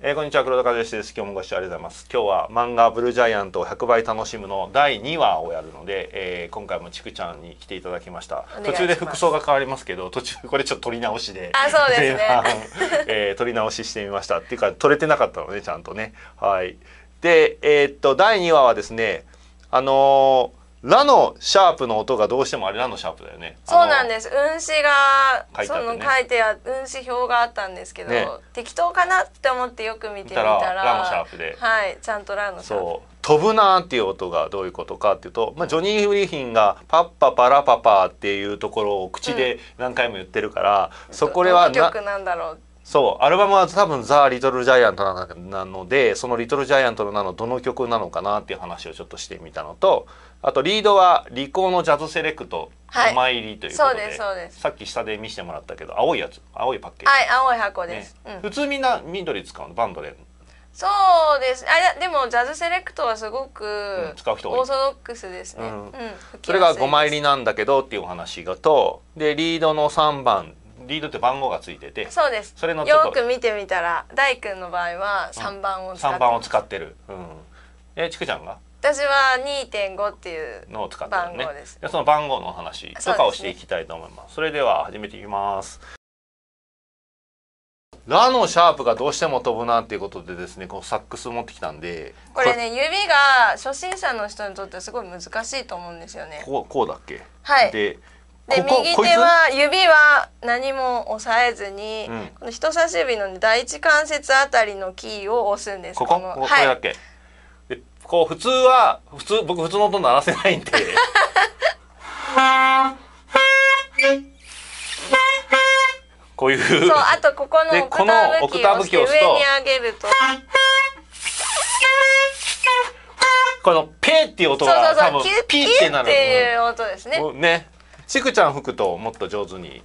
えー、こんにちは黒田和義です今日もご視聴ありがとうございます今日は漫画ブルージャイアントを100倍楽しむの第2話をやるので、えー、今回もちくちゃんに来ていただきました途中で服装が変わりますけど途中これちょっと撮り直しであそうですね、えー、撮り直ししてみましたっていうか撮れてなかったのねちゃんとねはいでえー、っと第2話はですねあのーラのシャープの音がどうしてもあれラのシャープだよね。そうなんです。運指が、書その書いてあ運指表があったんですけど、ね適当かなって思ってよく見てみたら、たらラのシャープではい、ちゃんとラのシャープ。飛ぶなーっていう音がどういうことかっていうと、まあ、ジョニー・フリヒンが「パッパパラパパ」っていうところを口で何回も言ってるから、そこれはな、曲なんだろうっそうアルバムは多分「ザ・リトル・ジャイアントな」なのでその「リトル・ジャイアント」の名のどの曲なのかなっていう話をちょっとしてみたのとあとリードは「リコーのジャズセレクト」はい、お参りということでそうですそうですさっき下で見せてもらったけど青いやつ青いパッケージはい青い箱です、ねうん、普通みんな緑使うのバンドでそうですあでもジャズセレクトはすごく、うん、使う人オーソドックスですね、うん、それが5枚入りなんだけどっていうお話がとでリードの3番リードって番号がついててそうですそれのよく見てみたら大君の場合は3番を使って、うん、番を使ってる、うん、えちくちゃんが私は2.5っていうのを使ってるねその番号の話とかをしていきたいと思います、それでは始めていきますラのシャープがどうしても飛ぶなっていうことでですねこうサックス持ってきたんでこれね指が初心者の人にとってすごい難しいと思うんですよねこうこうだっけはいでで右手は指は何も押さえずに、うん、この人差し指の第一関節あたりのキーを押すんですこここ、こだっけでこう普通は普通僕普通の音鳴らせないんで こういうそうあとここのオクターブキーを押す上に上げるとこのペーっていう音が多分ピーってなるっていう音ですねねしくちゃん吹くともっと上手に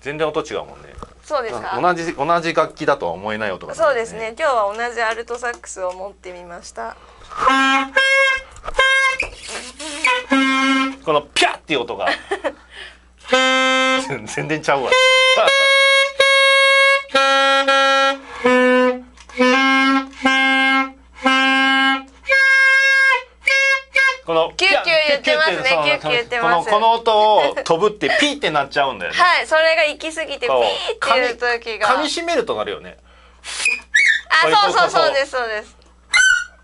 全然音違うもんねそうですか同じ同じ楽器だとは思えない音が、ね、そうですね今日は同じアルトサックスを持ってみましたこのピャっていう音が 全然ちゃうわュってますねキュッキュ言ってますこの音を飛ぶってピーってなっちゃうんだよねはいそれが行き過ぎてピーっていう時が噛み締めるとなるよねあそうそうそうですそうです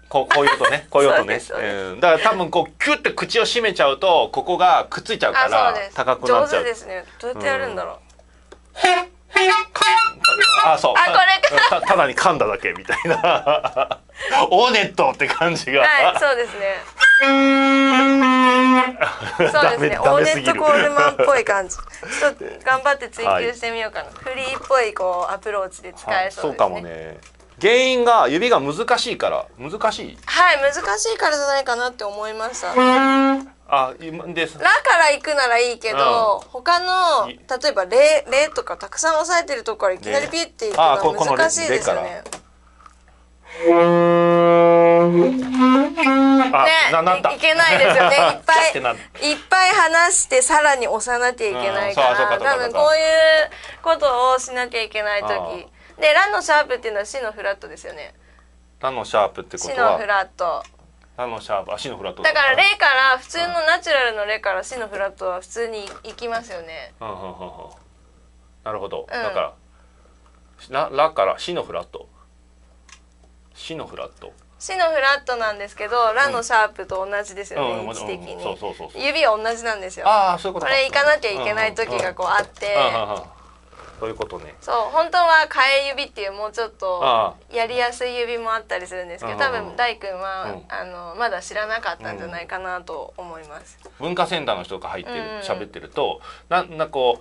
こうこういう音ねこういう音ねうん、だから多分こうキュッて口を閉めちゃうとここがくっついちゃうから高くなっちゃう上手ですねどうやってやるんだろう、うんあそうあこれかただに噛んだだけみたいなオーネットって感じが、はい、そうですねそうですねオーネット・コールマンっぽい感じ ちょっと頑張って追求してみようかな、はい、フリーっぽいこうアプローチで使えそうですね、そうかもね原因が指が難しいから難しいはい難しいからじゃないかなって思いましたあ今です「ら」から行くならいいけど、うん、他の例えば「れ」れとかたくさん押さえてるとこからいきなりピュっていくのは難しいですよね。ね、なったいけないですよね。いっぱい いっぱい話してさらに押さなきゃいけないから、うん、多分こういうことをしなきゃいけない時。でラのシャープっていうのは死のフラットですよね。ラのシャープってことは。死のフラット。ラのシャープ、あ、死のフラットだ。から例から普通のナチュラルの例から死のフラットは普通にいきますよね。うんうんうんうん。なるほど。だからララから死のフラット。死のフラット。シのフラットなんですけどラのシャープと同じですよね、うん、位置的に、指は同じなんですよああそういうことこれ行かなきゃいけない時がこうあって、そういうことねそう本当は替え指っていうもうちょっとやりやすい指もあったりするんですけど多分大君は、うん、あのまだ知らなかったんじゃないかなと思います、うん、文化センターの人が入ってる喋ってるとなんかこ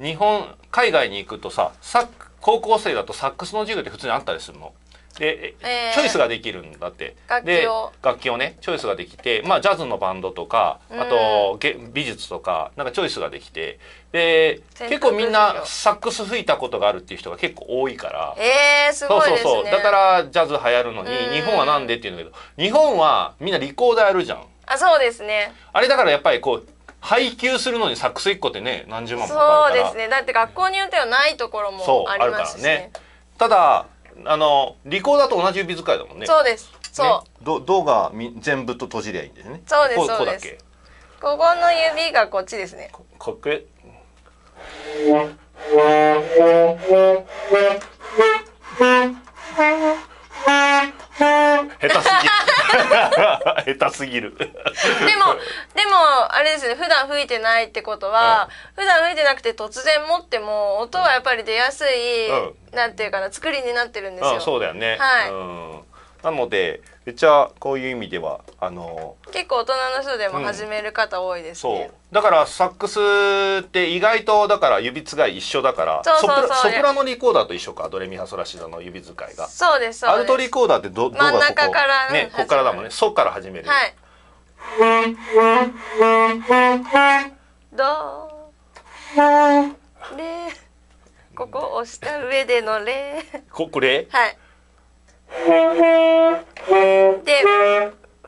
う日本海外に行くとさサ高校生だとサックスの授業って普通にあったりするの。で、えー、チョイスができるんだって楽器を楽器をねチョイスができて、まあ、ジャズのバンドとかあと、うん、美術とかなんかチョイスができてで結構みんなサックス吹いたことがあるっていう人が結構多いからえー、すごい、ね、そうそうそうだからジャズ流行るのに、うん、日本はなんでって言うんだけど日本はみんなリコーダーやるじゃん。あそうですねあれだからやっぱりこう配給するのにサックス1個ってね何十万もかかるからそうですねだって学校によってはないところもありますしね。ねただあのリコーダーと同じ指使いだもんねそうですそう、ね、どうがみ、全部と閉じりゃいいんですねそうですそうですここの指がこっちですねこっけ下手すぎる 下手すぎるでもでもあれですね普段吹いてないってことは、うん、普段吹いてなくて突然持っても音はやっぱり出やすい、うん、なんていうかな作りになってるんですよ、うん、そうだよねはい、うんなのでめっちゃこういう意味ではあの結構大人の人でも始める方多いですね、うん、そうだからサックスって意外とだから指使い一緒だからそそそうううソプラノリコーダーと一緒かドレミハソラシドの指使いがそうですアルトリコーダーってどど真ん中から、ね、こっからだもんねそっから始めるはいどドレここ押した上でのれここれはいで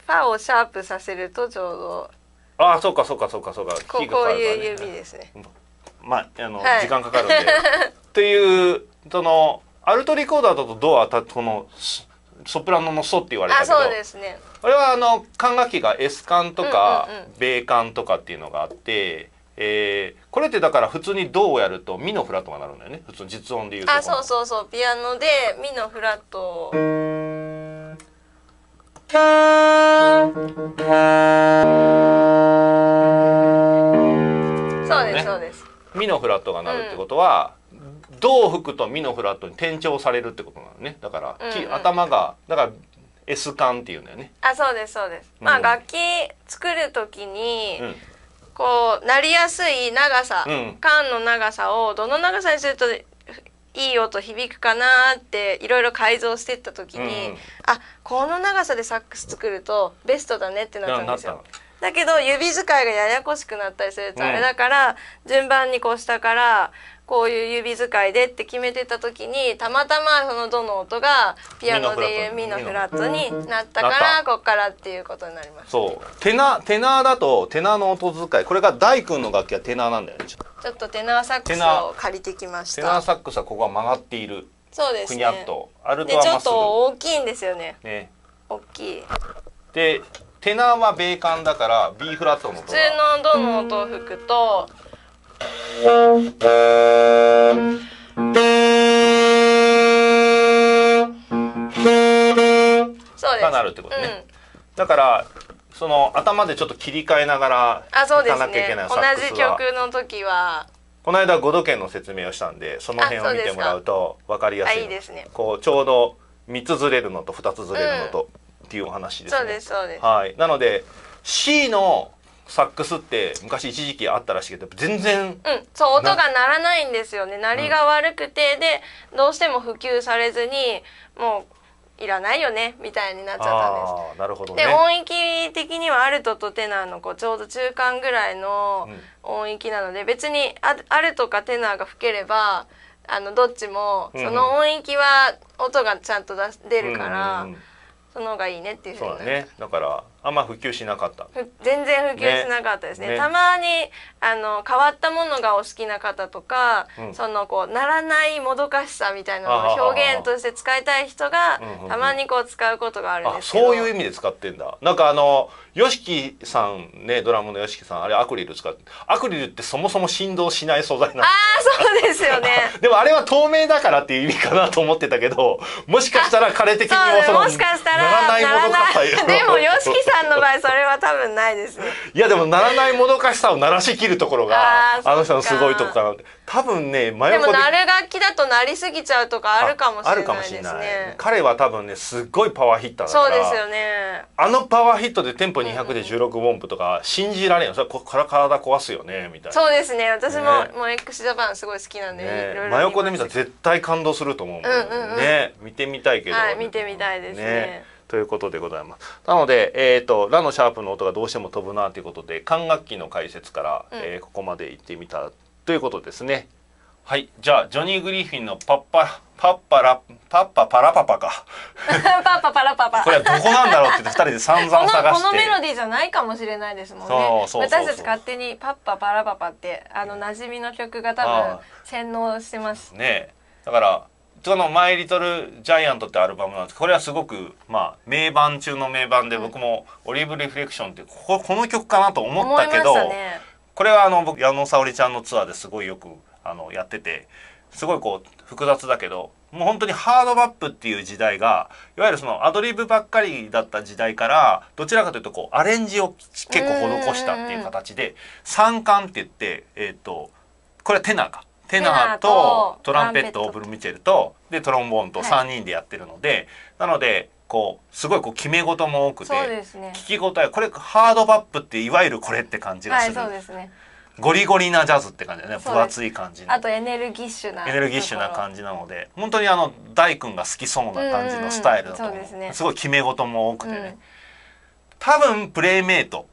ファをシャープさせるとちょうどああそうかそうかそうかそうかここういう指ですねまああの、はい、時間かかるんで っていうそのアルトリコーダーだとドアたこのソプラノのソって言われたけどあそうですねあれはあの管楽器が S 管とか、米管とかっていうのがあってえー、これってだから普通にどをやるとミのフラットがなるんだよね普通実音で言うとあそうそうそうピアノでミのフラットそうです、そうですミのフラットがなるってことは、うん、を吹くとミのフラットに転調されるってことなのねだから、うんうん、頭がだから S 感っていうんだよねあそうですそうです、まあ楽器作るきに、うんこうなりやすい長さ、うん、缶の長さをどの長さにするといい音響くかなっていろいろ改造してった時に、うん、あこの長さでサックス作るとベストだねってなったんですよ。だけど指使いがややこしくなったりするとあれだから、順番にこう下からこういう指使いでって決めてた時にたまたまそのどの音がピアノでいうミのフラットになったからこっからっていうことになります、ね、そうテナテナーだとテナーの音使いこれが大君の楽器はテナーなんだよねちょっとテナーサックスを借りてきましたテナーサックスはここは曲がっているそうですねっとアルトはちょっと大きいんですよねね大きいでテナーは米管だから B フラットの音普通のどの音を吹くとがなるってことね、うん、だからその頭でちょっと切り替えながら行かなきゃいけない、ね、同じ曲の時はこの間五度圏の説明をしたんでその辺を見てもらうと分かりやすいいですねこうちょうど3つずれるのと2つずれるのと、うん、っていうお話ですねそうですそうですはいなので C のサックスって昔一時期あったらしいけど全然、うん、そう音が鳴らないんですよね鳴りが悪くて、でどうしても普及されずにもういらないよねみたいになっちゃったんですなるほど、ね、で音域的にはアルトとテナーのこうちょうど中間ぐらいの音域なので、別にアルトかテナーが吹ければあのどっちもその音域は音がちゃんと出出るから、その方がいいねっていうふうになる、だからあんま普及しなかった全然普及しなかったですね、ねたまにあの変わったものがお好きな方とか、うん、そのこうならないもどかしさみたいなのを表現として使いたい人がたまにこう使うことがあるんですけど、うんうんうん、そういう意味で使ってんだなんかあのよしきさんねドラムのよしきさんあれアクリル使ってアクリルってそもそも振動しない素材なんあそうですよね でもあれは透明だからっていう意味かなと思ってたけどもしかしたら彼的にもそのそもしかしたらならないもどかさでもよしき h i さんの場合それは多分ないですねいやでもならないもどかしさを鳴らしきるところがあの人のすごいとこかなって多分ね真横でも鳴る楽器だとなりすぎちゃうとかあるかもしれないですね彼は多分ねすっごいパワーヒッターだからそうですよねあのパワーヒットでテンポ200で16音符とか信じられんよそれこから体壊すよねみたいなそうですね私も、ね、もう x ジャパンすごい好きなんで、ね、真横で見たら絶対感動すると思うね、うんうんうん、ね見てみたいけど、はい、見てみたいですねねということでございます。なので、えっ、ー、と、ラのシャープの音がどうしても飛ぶなということで、管楽器の解説から、うん、えー、ここまで行ってみたということですね。はい、じゃあ、ジョニー・グリフィンのパッパ、パッパラ、パッパパラパパか。パッパパラパパ。これはどこなんだろうって二人で散々探してこの。このメロディーじゃないかもしれないですもんね。そうそう私たち勝手にパッパパラパパって、あの、馴染みの曲が多分、洗脳してます。ねだから、その「マイ・リトル・ジャイアント」ってアルバムなんですこれはすごく、まあ、名盤中の名盤で、僕も「オリーブ・リフレクション」ってここの曲かなと思ったけど、ね、これはあの僕矢野沙織ちゃんのツアーですごいよくあのやっててすごいこう複雑だけどもう本当にハードバップっていう時代がいわゆるそのアドリブばっかりだった時代からどちらかというとこうアレンジを結構施したっていう形で三冠って言って、えーと、とこれはテナーかテナーとトランペットオーブル・ミチェルとでトロンボーンと3人でやってるので、はい、なのでこうすごいこう決め事も多くて、ね、聞き応えこれハードバップっていわゆるこれって感じがする、はいすね、ゴリゴリなジャズって感じだね分厚い感じあとエネルギッシュなエネルギッシュな感じなので本当にあの大君が好きそうな感じのスタイルだと思う、うんうんね、すごい決め事も多くてね、うん、多分プレイメイト、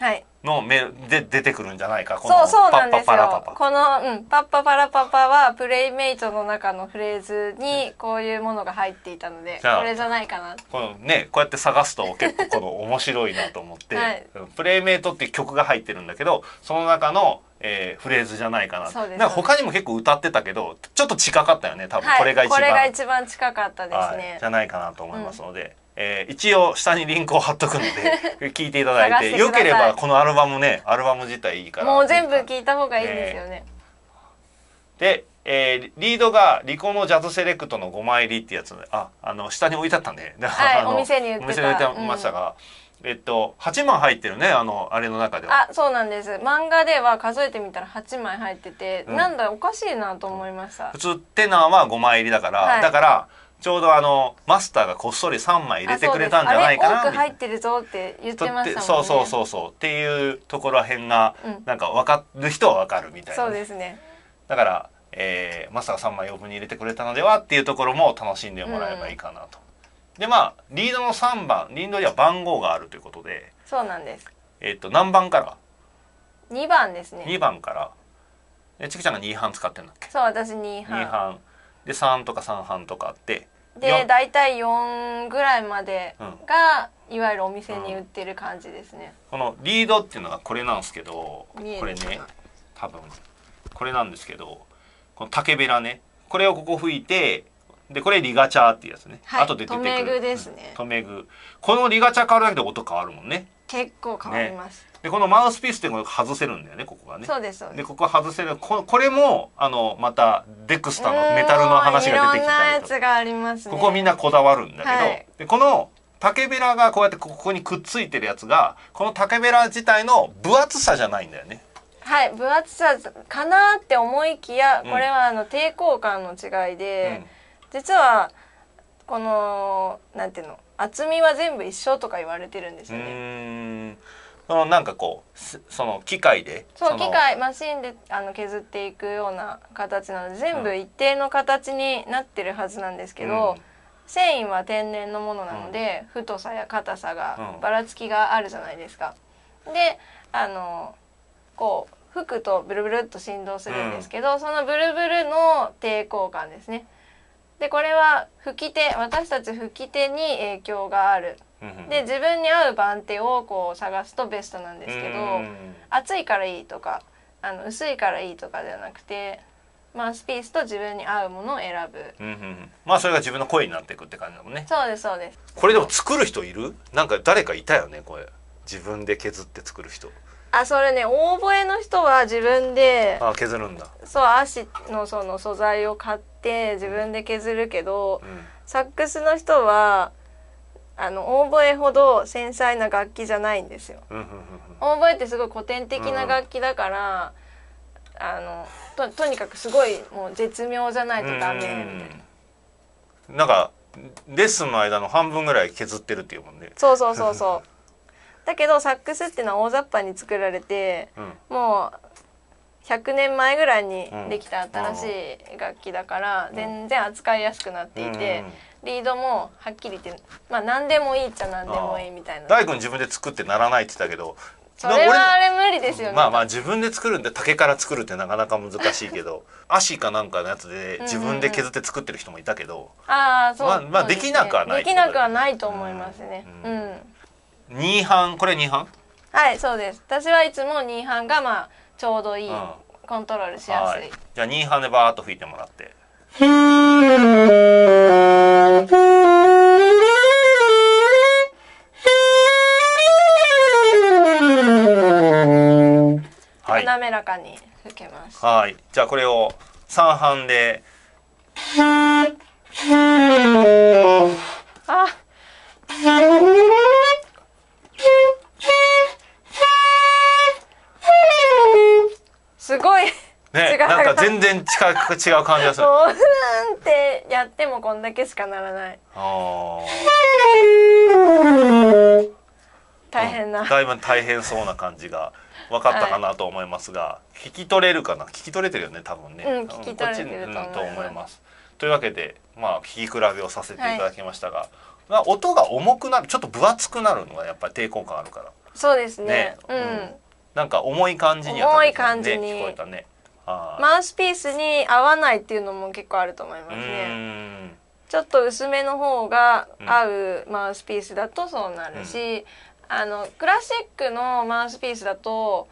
はい、の目で出てくるんじゃないかこのパッパパラパパこの、うん、パッパパラパパはプレイメイトの中のフレーズにこういうものが入っていたのでこれじゃないかなこのねこうやって探すと結構この面白いなと思って、はい、プレイメイトって曲が入ってるんだけどその中のえー、フレーズじゃないかな。なんか他にも結構歌ってたけど、ちょっと近かったよね。多分これが一番、はい、これが一番近かったですね、じゃないかなと思いますので、えー、一応下にリンクを貼っとくので 聞いていただいてよければこのアルバムねアルバム自体いいからもう全部聞いた方がいいんですよね、で、えー、リードが「リコのジャズセレクトの5枚入り」ってやつああの下に置いてあったね、はい、お店に売ってお店にてましたが、うん、えっと、8枚入ってるねあのあれの中ではあそうなんです漫画では数えてみたら8枚入ってて、うん、なんだおかしいなと思いました普通テナーは5枚入りだから、はい、だからちょうどあのマスターがこっそり3枚入れてくれたんじゃないかな入ってるぞって言ってまねそうそうそうそうっていうところらへんが、なんか分かる人は分かるみたいな、そうですねだから、えー、マスターが3枚余分に入れてくれたのではっていうところも楽しんでもらえばいいかなと、うん、でまあリードの3番リードには番号があるということでそうなんですえっと何番から2番ですね2番からえちくちゃんが2班使ってんだっけそう私2班2班で3とか3半とかあってで大体4ぐらいまでが、うん、いわゆるお店に売ってる感じですね、うん、このリードっていうのがこれなんですけどこれね多分これなんですけどこの竹べらねこれをここ吹いてでこれリガチャっていうやつね、はい、で出てくる留め具ですね、うん、め具このリガチャ変わるだけで音変わるもんね結構変わります、ね、でこのマウスピースってこ外せるんだよねここがねそうですでここ外せるここれもあのまたデクスタのメタルの話が出てきたりとやつがあります、ね、ここみんなこだわるんだけど、はい、でこの竹べらがこうやってここにくっついてるやつがこの竹べら自体の分厚さじゃないんだよねはい分厚さかなって思いきや、これはあの抵抗感の違いで、うん、実はこのなんていうの厚みは全部一緒とか言われてるんですよね。そのなんかこうその機械でそう機械マシンであの削っていくような形なので全部一定の形になってるはずなんですけど、うん、繊維は天然のものなので、うん、太さや硬さがばらつきがあるじゃないですか。うん、であのこう吹くとブルブルっと振動するんですけど、そのブルブルの抵抗感ですね。でこれは吹き手私たち吹き手に影響がある。で自分に合う番手をこう探すとベストなんですけど厚いからいいとかあの薄いからいいとかではなくてマウスピースと自分に合うものを選ぶ、うんうん、まあそれが自分の声になっていくって感じだもんねそうですそうですこれでも作る人いるなんか誰かいたよねこれ自分で削って作る人あそれねオーボエの人は自分であ削るんだそう足のその素材を買って自分で削るけど、うん、サックスの人はあのオーボエほど繊細な楽器じゃないんですよ。オーボエってすごい古典的な楽器だから、うん、あのととにかくすごいもう絶妙じゃないとダメみたいな。んなんかレッスンの間の半分ぐらい削ってるっていうもんね。そうそうそうそう。だけどサックスっていうのは大雑把に作られて、うん、もう100年前ぐらいにできた新しい楽器だから、全然扱いやすくなっていて、うん、リードもはっきり言ってまあ何でもいいっちゃ何でもいいみたいな。大君自分で作ってならないって言ったけどそれはあれ無理ですよねまあまあ自分で作るんで竹から作るってなかなか難しいけど 足かなんかのやつで自分で削って作ってる人もいたけど、うんうん、ああそうまあ、まあ、できなくはないできなくはないと思いますねうん、うん2半これ2半はいそうです私はいつも2半がまあちょうどいい、うんコントロールしやすいじゃあ2半でバーッと吹いてもらってはい滑らかに吹けますはいじゃあこれを3半であすごいね、なんか全然近く違う感じがする。うんってやってもこんだけしかならない。ああ。大変な。だいぶ大変そうな感じが分かったかなと思いますが、はい、聞き取れるかな聞き取れてるよね多分ね。うん、聞き取れてると思います。というわけでまあ聞き比べをさせていただきましたが、はあ、い、音が重くなるちょっと分厚くなるのがやっぱり抵抗感あるから。そうですね。ねうん、うんなんか重い感じに重い感じに聞こえたねマウスピースに合わないっていうのも結構あると思いますねちょっと薄めの方が合うマウスピースだとそうなるし、うん、あのクラシックのマウスピースだと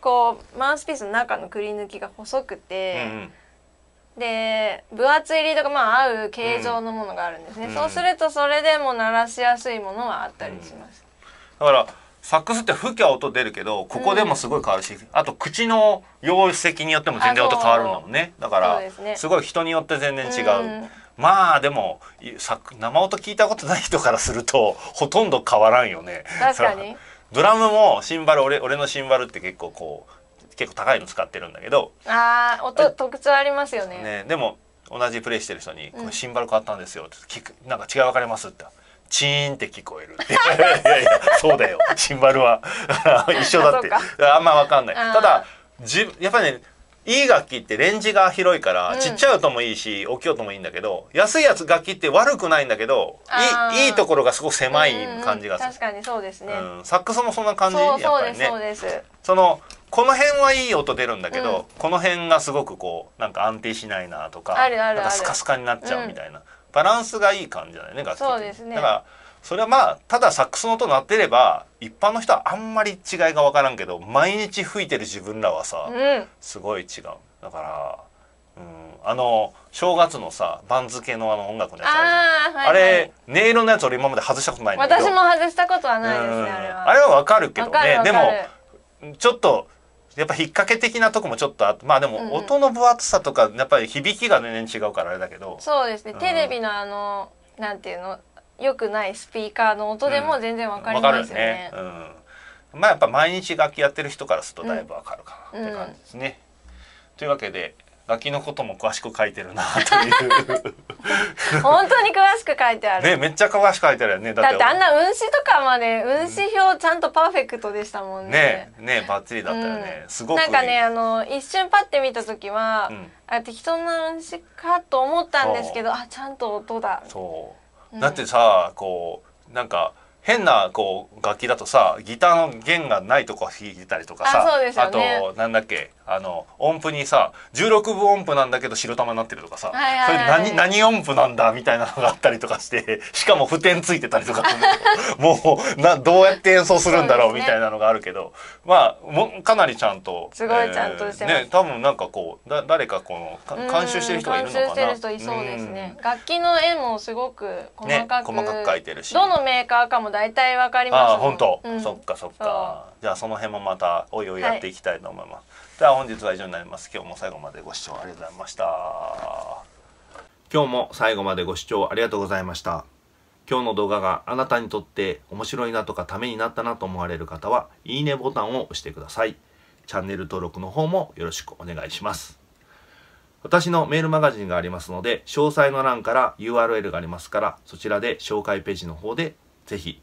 こうマウスピースの中のくり抜きが細くて、うん、で分厚いリードがまあ合う形状のものがあるんですね、うん、そうするとそれでも鳴らしやすいものはあったりします、だからサックスって吹きゃ音出るけどここでもすごい変わるし、うん、あと口の容積によっても全然音変わるんだもんねだからすごい人によって全然違う、うん、まあでも生音聞いたことない人からするとほとんど変わらんよね確かにドラムもシンバル俺俺のシンバルって結構こう結構高いの使ってるんだけどああ音特徴ありますよねねでも同じプレイしてる人に「このシンバル変わったんですよ」って聞く「なんか違い分かります」って。チーンって聞こえる いやいやそうだよシンバルは 一緒だってああんまわかんないただじやっぱりねいい楽器ってレンジが広いから、うん、ちっちゃい音もいいし大きい音もいいんだけど安いやつ楽器って悪くないんだけどいいいいところがすごく狭い感じがする、うん、確かにそうですね、うん、サックスもそんな感じそうです、ねそのこの辺はいい音出るんだけど、この辺がすごくこうなんか安定しないなとかあるあるなんかスカスカになっちゃうみたいな、バランスがいい感じだよね楽器そうですねだからそれはまあただサックスの音鳴ってれば一般の人はあんまり違いが分からんけど毎日吹いてる自分らはさ、うん、すごい違うだからうんあの正月のさ番付のあの音楽のやつあ,、はいはい、あれ音色のやつ俺今まで外したことないんだけど私も外したことはないですねあれはあれは分かるけどねでもちょっとやっぱ引っ掛け的なとこもちょっとあってまあでも音の分厚さとかやっぱり響きが全然違うからあれだけど、そうですね、テレビのあのなんていうのよくないスピーカーの音でも全然わかりますよんねうん。まあやっぱ毎日楽器やってる人からするとだいぶわかるかなって感じですね。というわけで、ガキのことも詳しく書いてるなという 本当に詳しく書いてあるねめっちゃ詳しく書いてあるよねだってあんな運指とかまで運指表ちゃんとパーフェクトでしたもんねねねバッチリだったよね、うん、すごくなんかねあの一瞬パって見た時は、うん、あ適当な運指かと思ったんですけどあちゃんと音だそう、だってさこうなんか変なこう楽器だとさギターの弦がないとこ弾いてたりとかさあね、あとなんだっけあの音符にさ16分音符なんだけど白玉になってるとかさ、はいはいはいそれ何何音符なんだみたいなのがあったりとかして しかも譜点ついてたりとか もうなどうやって演奏するんだろうみたいなのがあるけど、ね、まあもかなりちゃんとすごいちゃんとして、えー、ね多分なんかこうだ誰かこの監修してる人がいるのかな監修してる人いそうですね楽器の絵もすごく細かくね、細かく描いてるしどのメーカーかも大体わかりますあ本当、うん、そっかそっかじゃあその辺もまたおいおいやっていきたいと思います、はい、では本日は以上になります今日も最後までご視聴ありがとうございました今日も最後までご視聴ありがとうございました今日の動画があなたにとって面白いなとかためになったなと思われる方は、いいねボタンを押してください。チャンネル登録の方もよろしくお願いします。私のメールマガジンがありますので、詳細の欄から URL がありますから、そちらで紹介ページの方でぜひ